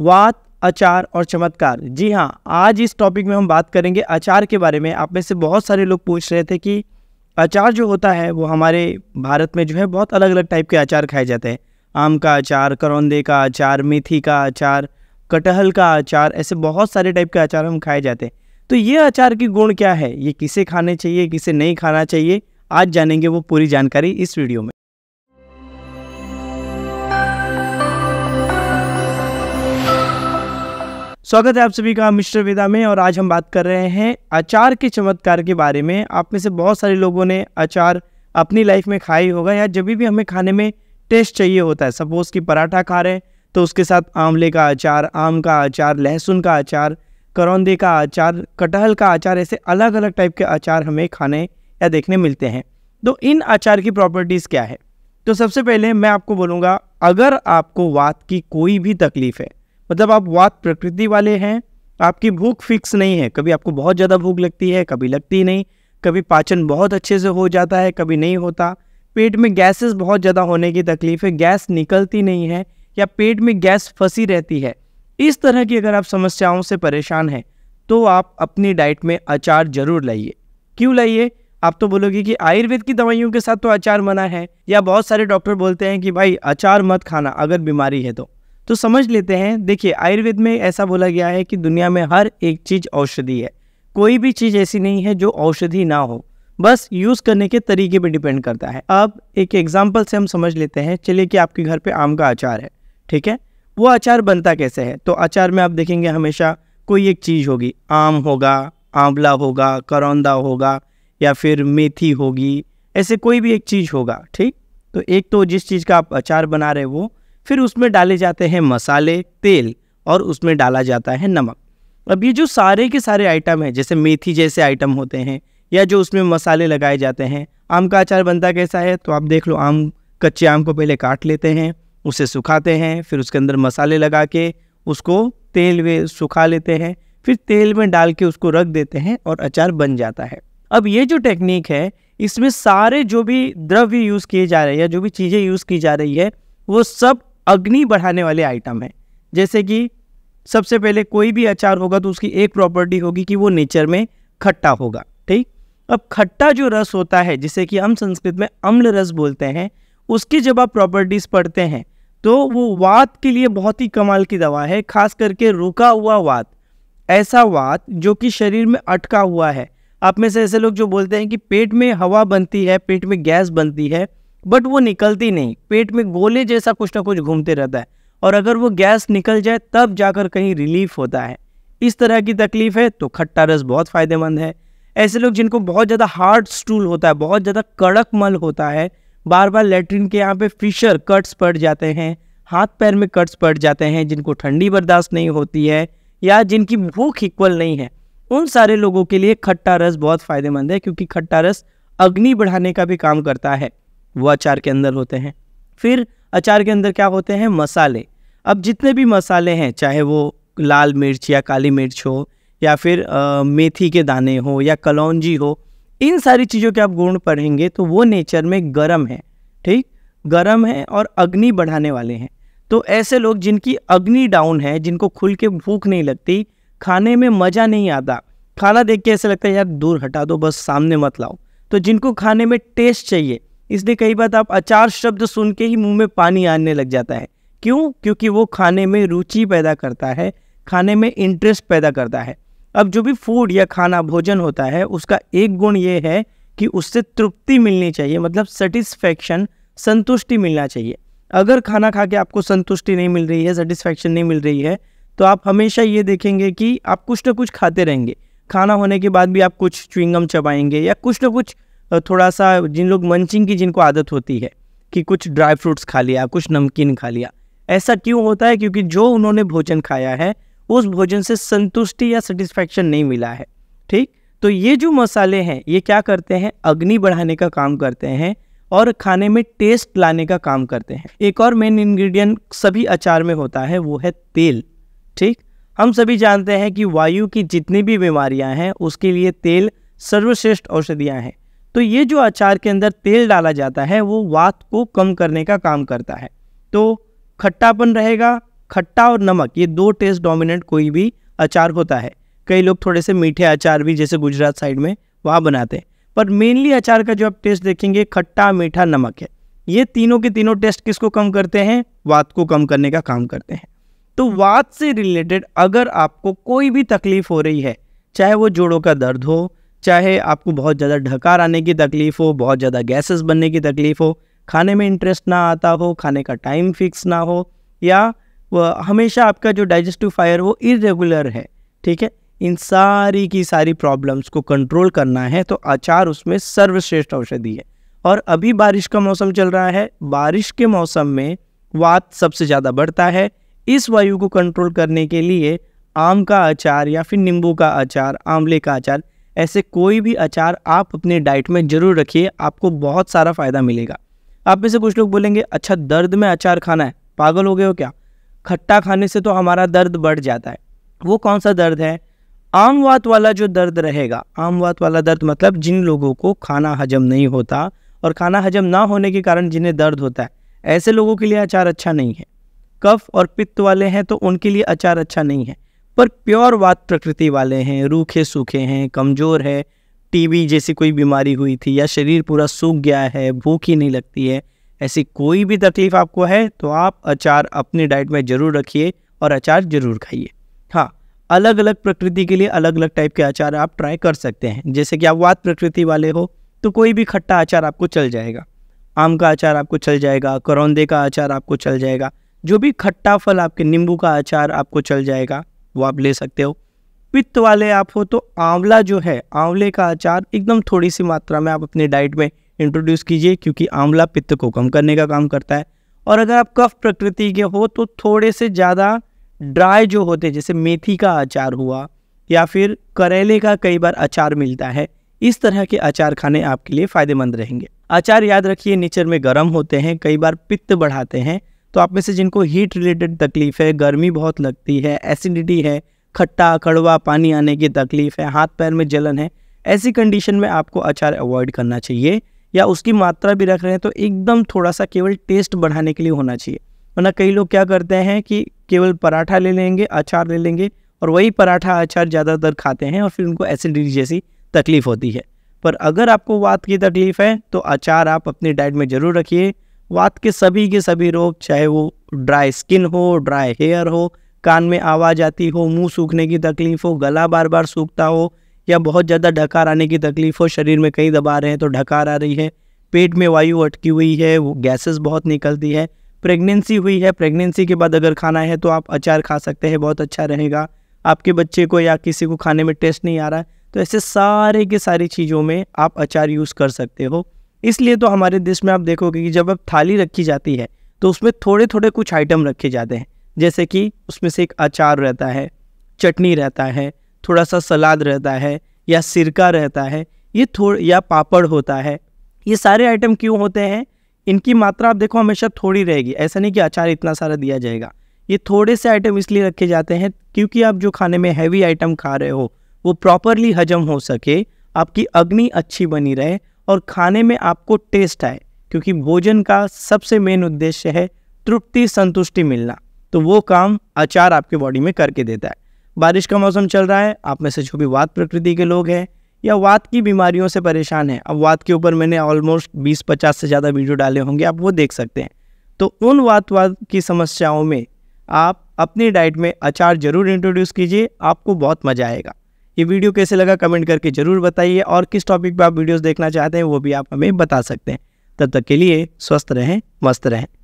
वात अचार और चमत्कार जी हाँ आज इस टॉपिक में हम बात करेंगे अचार के बारे में आप में से बहुत सारे लोग पूछ रहे थे कि अचार जो होता है वो हमारे भारत में जो है बहुत अलग अलग टाइप के अचार खाए जाते हैं आम का अचार करौंदे का अचार मेथी का अचार कटहल का अचार ऐसे बहुत सारे टाइप के अचार हम खाए जाते हैं तो ये अचार के गुण क्या है ये किसे खाने चाहिए किसे नहीं खाना चाहिए आज जानेंगे वो पूरी जानकारी इस वीडियो में स्वागत है आप सभी का मिस्टर वेदा में और आज हम बात कर रहे हैं अचार के चमत्कार के बारे में आप में से बहुत सारे लोगों ने अचार अपनी लाइफ में खाई होगा या जब भी हमें खाने में टेस्ट चाहिए होता है सपोज़ कि पराठा खा रहे हैं तो उसके साथ आंवले का अचार आम का अचार लहसुन का अचार करौंदे का अचार कटहल का अचार ऐसे अलग अलग टाइप के अचार हमें खाने या देखने मिलते हैं तो इन अचार की प्रॉपर्टीज़ क्या है तो सबसे पहले मैं आपको बोलूँगा अगर आपको वात की कोई भी तकलीफ़ है मतलब आप वात प्रकृति वाले हैं आपकी भूख फिक्स नहीं है कभी आपको बहुत ज़्यादा भूख लगती है कभी लगती नहीं कभी पाचन बहुत अच्छे से हो जाता है कभी नहीं होता पेट में गैसेस बहुत ज़्यादा होने की तकलीफ है गैस निकलती नहीं है या पेट में गैस फंसी रहती है इस तरह की अगर आप समस्याओं से परेशान हैं तो आप अपनी डाइट में अचार जरूर लाइए क्यों लाइए आप तो बोलोगे कि आयुर्वेद की दवाइयों के साथ तो अचार मना है या बहुत सारे डॉक्टर बोलते हैं कि भाई अचार मत खाना अगर बीमारी है तो तो समझ लेते हैं देखिए आयुर्वेद में ऐसा बोला गया है कि दुनिया में हर एक चीज़ औषधि है कोई भी चीज़ ऐसी नहीं है जो औषधि ना हो बस यूज़ करने के तरीके पे डिपेंड करता है अब एक एग्जाम्पल से हम समझ लेते हैं चलिए कि आपके घर पे आम का अचार है ठीक है वो अचार बनता कैसे है तो अचार में आप देखेंगे हमेशा कोई एक चीज़ होगी आम होगा आंवला होगा करौंदा होगा या फिर मेथी होगी ऐसे कोई भी एक चीज़ होगा ठीक तो एक तो जिस चीज़ का आप अचार बना रहे हो फिर उसमें डाले जाते हैं मसाले तेल और उसमें डाला जाता है नमक अब ये जो सारे के सारे आइटम हैं जैसे मेथी जैसे आइटम होते हैं या जो उसमें मसाले लगाए जाते हैं आम का अचार बनता कैसा है तो आप देख लो आम कच्चे आम को पहले काट लेते हैं उसे सुखाते हैं फिर उसके अंदर मसाले लगा के उसको तेल में सुखा लेते हैं फिर तेल में डाल के उसको रख देते हैं और अचार बन जाता है अब ये जो टेक्निक है इसमें सारे जो भी द्रव्य यूज़ किए जा रहे हैं या जो भी चीज़ें यूज़ की जा रही है वो सब अग्नि बढ़ाने वाले आइटम हैं जैसे कि सबसे पहले कोई भी अचार होगा तो उसकी एक प्रॉपर्टी होगी कि वो नेचर में खट्टा होगा ठीक अब खट्टा जो रस होता है जिसे कि हम संस्कृत में अम्ल रस बोलते हैं उसकी जब आप प्रॉपर्टीज़ पढ़ते हैं तो वो वात के लिए बहुत ही कमाल की दवा है खास करके रुका हुआ वात ऐसा वात जो कि शरीर में अटका हुआ है आप में से ऐसे लोग जो बोलते हैं कि पेट में हवा बनती है पेट में गैस बनती है बट वो निकलती नहीं पेट में गोले जैसा कुछ ना कुछ घूमते रहता है और अगर वो गैस निकल जाए तब जाकर कहीं रिलीफ होता है इस तरह की तकलीफ़ है तो खट्टा रस बहुत फ़ायदेमंद है ऐसे लोग जिनको बहुत ज़्यादा हार्ड स्टूल होता है बहुत ज़्यादा कड़क मल होता है बार बार लेटरिन के यहाँ पे फिशर कट्स पड़ जाते हैं हाथ पैर में कट्स पड़ जाते हैं जिनको ठंडी बर्दाश्त नहीं होती है या जिनकी भूख इक्वल नहीं है उन सारे लोगों के लिए खट्टा रस बहुत फ़ायदेमंद है क्योंकि खट्टा रस अग्नि बढ़ाने का भी काम करता है वो अचार के अंदर होते हैं फिर अचार के अंदर क्या होते हैं मसाले अब जितने भी मसाले हैं चाहे वो लाल मिर्च या काली मिर्च हो या फिर आ, मेथी के दाने हो या कलौजी हो इन सारी चीज़ों के आप गुण पढ़ेंगे तो वो नेचर में गर्म है ठीक गर्म है और अग्नि बढ़ाने वाले हैं तो ऐसे लोग जिनकी अग्नि डाउन है जिनको खुल के भूख नहीं लगती खाने में मज़ा नहीं आता खाना देख के ऐसे लगता है यार दूर हटा दो बस सामने मत लाओ तो जिनको खाने में टेस्ट चाहिए इसलिए कई बार तो आप अचार शब्द सुन के ही मुंह में पानी आने लग जाता है क्यों क्योंकि वो खाने में रुचि पैदा करता है खाने में इंटरेस्ट पैदा करता है अब जो भी फूड या खाना भोजन होता है उसका एक गुण ये है कि उससे तृप्ति मिलनी चाहिए मतलब सेटिस्फैक्शन संतुष्टि मिलना चाहिए अगर खाना खा के आपको संतुष्टि नहीं मिल रही है सेटिस्फैक्शन नहीं मिल रही है तो आप हमेशा ये देखेंगे कि आप कुछ ना कुछ खाते रहेंगे खाना होने के बाद भी आप कुछ च्विंगम चबाएंगे या कुछ ना कुछ थोड़ा सा जिन लोग मंचिंग की जिनको आदत होती है कि कुछ ड्राई फ्रूट्स खा लिया कुछ नमकीन खा लिया ऐसा क्यों होता है क्योंकि जो उन्होंने भोजन खाया है उस भोजन से संतुष्टि या सेटिस्फैक्शन नहीं मिला है ठीक तो ये जो मसाले हैं ये क्या करते हैं अग्नि बढ़ाने का काम करते हैं और खाने में टेस्ट लाने का काम करते हैं एक और मेन इंग्रेडिएंट सभी अचार में होता है वो है तेल ठीक हम सभी जानते हैं कि वायु की जितनी भी बीमारियां हैं उसके लिए तेल सर्वश्रेष्ठ औषधियां हैं तो ये जो अचार के अंदर तेल डाला जाता है वो वात को कम करने का काम करता है तो खट्टापन रहेगा खट्टा और नमक ये दो टेस्ट डोमिनेंट कोई भी अचार होता है कई लोग थोड़े से मीठे अचार भी जैसे गुजरात साइड में वहाँ बनाते हैं पर मेनली अचार का जो आप टेस्ट देखेंगे खट्टा मीठा नमक है ये तीनों के तीनों टेस्ट किसको कम करते हैं वात को कम करने का काम करते हैं तो वात से रिलेटेड अगर आपको कोई भी तकलीफ़ हो रही है चाहे वो जोड़ों का दर्द हो चाहे आपको बहुत ज़्यादा ढकार आने की तकलीफ़ हो बहुत ज़्यादा गैसेस बनने की तकलीफ़ हो खाने में इंटरेस्ट ना आता हो खाने का टाइम फिक्स ना हो या हमेशा आपका जो डाइजेस्टिव फायर वो इरेगुलर है ठीक है इन सारी की सारी प्रॉब्लम्स को कंट्रोल करना है तो अचार उसमें सर्वश्रेष्ठ औषधि है और अभी बारिश का मौसम चल रहा है बारिश के मौसम में वात सबसे ज़्यादा बढ़ता है इस वायु को कंट्रोल करने के लिए आम का अचार या फिर नींबू का अचार आंवले का अचार ऐसे कोई भी अचार आप अपने डाइट में ज़रूर रखिए आपको बहुत सारा फ़ायदा मिलेगा आप में से कुछ लोग बोलेंगे अच्छा दर्द में अचार खाना है पागल हो गए हो क्या खट्टा खाने से तो हमारा दर्द बढ़ जाता है वो कौन सा दर्द है आमवात वाला जो दर्द रहेगा आमवात वाला दर्द मतलब जिन लोगों को खाना हजम नहीं होता और खाना हजम ना होने के कारण जिन्हें दर्द होता है ऐसे लोगों के लिए अचार अच्छा नहीं है कफ और पित्त वाले हैं तो उनके लिए अचार अच्छा नहीं है पर प्योर वात प्रकृति वाले हैं रूखे सूखे हैं कमज़ोर है टीबी जैसी कोई बीमारी हुई थी या शरीर पूरा सूख गया है भूख ही नहीं लगती है ऐसी कोई भी तकलीफ़ आपको है तो आप अचार अपनी डाइट में ज़रूर रखिए और अचार ज़रूर खाइए हाँ अलग अलग प्रकृति के लिए अलग अलग टाइप के अचार आप ट्राई कर सकते हैं जैसे कि आप वात प्रकृति वाले हो तो कोई भी खट्टा अचार आपको चल जाएगा आम का अचार आपको चल जाएगा करौंदे का अचार आपको चल जाएगा जो भी खट्टा फल आपके नींबू का अचार आपको चल जाएगा वो आप ले सकते हो पित्त वाले आप हो तो आंवला जो है आंवले का अचार एकदम थोड़ी सी मात्रा में आप अपने डाइट में इंट्रोड्यूस कीजिए क्योंकि आंवला पित्त को कम करने का काम करता है और अगर आप कफ प्रकृति के हो तो थोड़े से ज़्यादा ड्राई जो होते हैं जैसे मेथी का अचार हुआ या फिर करेले का कई बार अचार मिलता है इस तरह के अचार खाने आपके लिए फ़ायदेमंद रहेंगे अचार याद रखिए नेचर में गर्म होते हैं कई बार पित्त बढ़ाते हैं तो आप में से जिनको हीट रिलेटेड तकलीफ है गर्मी बहुत लगती है एसिडिटी है खट्टा कड़वा पानी आने की तकलीफ है हाथ पैर में जलन है ऐसी कंडीशन में आपको अचार अवॉइड करना चाहिए या उसकी मात्रा भी रख रहे हैं तो एकदम थोड़ा सा केवल टेस्ट बढ़ाने के लिए होना चाहिए वरना कई लोग क्या करते हैं कि केवल पराठा ले लेंगे अचार ले लेंगे और वही पराठा अचार ज़्यादातर खाते हैं और फिर उनको एसिडिटी जैसी तकलीफ़ होती है पर अगर आपको वात की तकलीफ़ है तो अचार आप अपनी डाइट में ज़रूर रखिए वात के सभी के सभी रोग चाहे वो ड्राई स्किन हो ड्राई हेयर हो कान में आवाज़ आती हो मुंह सूखने की तकलीफ़ हो गला बार बार सूखता हो या बहुत ज़्यादा ढकार आने की तकलीफ़ हो शरीर में कहीं दबा रहे हैं तो ढकार आ रही है पेट में वायु अटकी हुई है वो गैसेस बहुत निकलती है प्रेगनेंसी हुई है प्रेगनेंसी के बाद अगर खाना है तो आप अचार खा सकते हैं बहुत अच्छा रहेगा आपके बच्चे को या किसी को खाने में टेस्ट नहीं आ रहा है तो ऐसे सारे के सारी चीज़ों में आप अचार यूज़ कर सकते हो इसलिए तो हमारे देश में आप देखोगे कि जब अब थाली रखी जाती है तो उसमें थोड़े थोड़े कुछ आइटम रखे जाते हैं जैसे कि उसमें से एक अचार रहता है चटनी रहता है थोड़ा सा सलाद रहता है या सिरका रहता है ये थोड़ा या पापड़ होता है ये सारे आइटम क्यों होते हैं इनकी मात्रा आप देखो हमेशा थोड़ी रहेगी ऐसा नहीं कि अचार इतना सारा दिया जाएगा ये थोड़े से आइटम इसलिए रखे जाते हैं क्योंकि आप जो खाने में हैवी आइटम खा रहे हो वो प्रॉपरली हजम हो सके आपकी अग्नि अच्छी बनी रहे और खाने में आपको टेस्ट आए क्योंकि भोजन का सबसे मेन उद्देश्य है तृप्ति संतुष्टि मिलना तो वो काम अचार आपके बॉडी में करके देता है बारिश का मौसम चल रहा है आप में से जो भी वात प्रकृति के लोग हैं या वात की बीमारियों से परेशान हैं अब वात के ऊपर मैंने ऑलमोस्ट 20-50 से ज़्यादा वीडियो डाले होंगे आप वो देख सकते हैं तो उन वात वात की समस्याओं में आप अपनी डाइट में अचार ज़रूर इंट्रोड्यूस कीजिए आपको बहुत मज़ा आएगा ये वीडियो कैसे लगा कमेंट करके ज़रूर बताइए और किस टॉपिक पर आप वीडियोज़ देखना चाहते हैं वो भी आप हमें बता सकते हैं तब तक के लिए स्वस्थ रहें मस्त रहें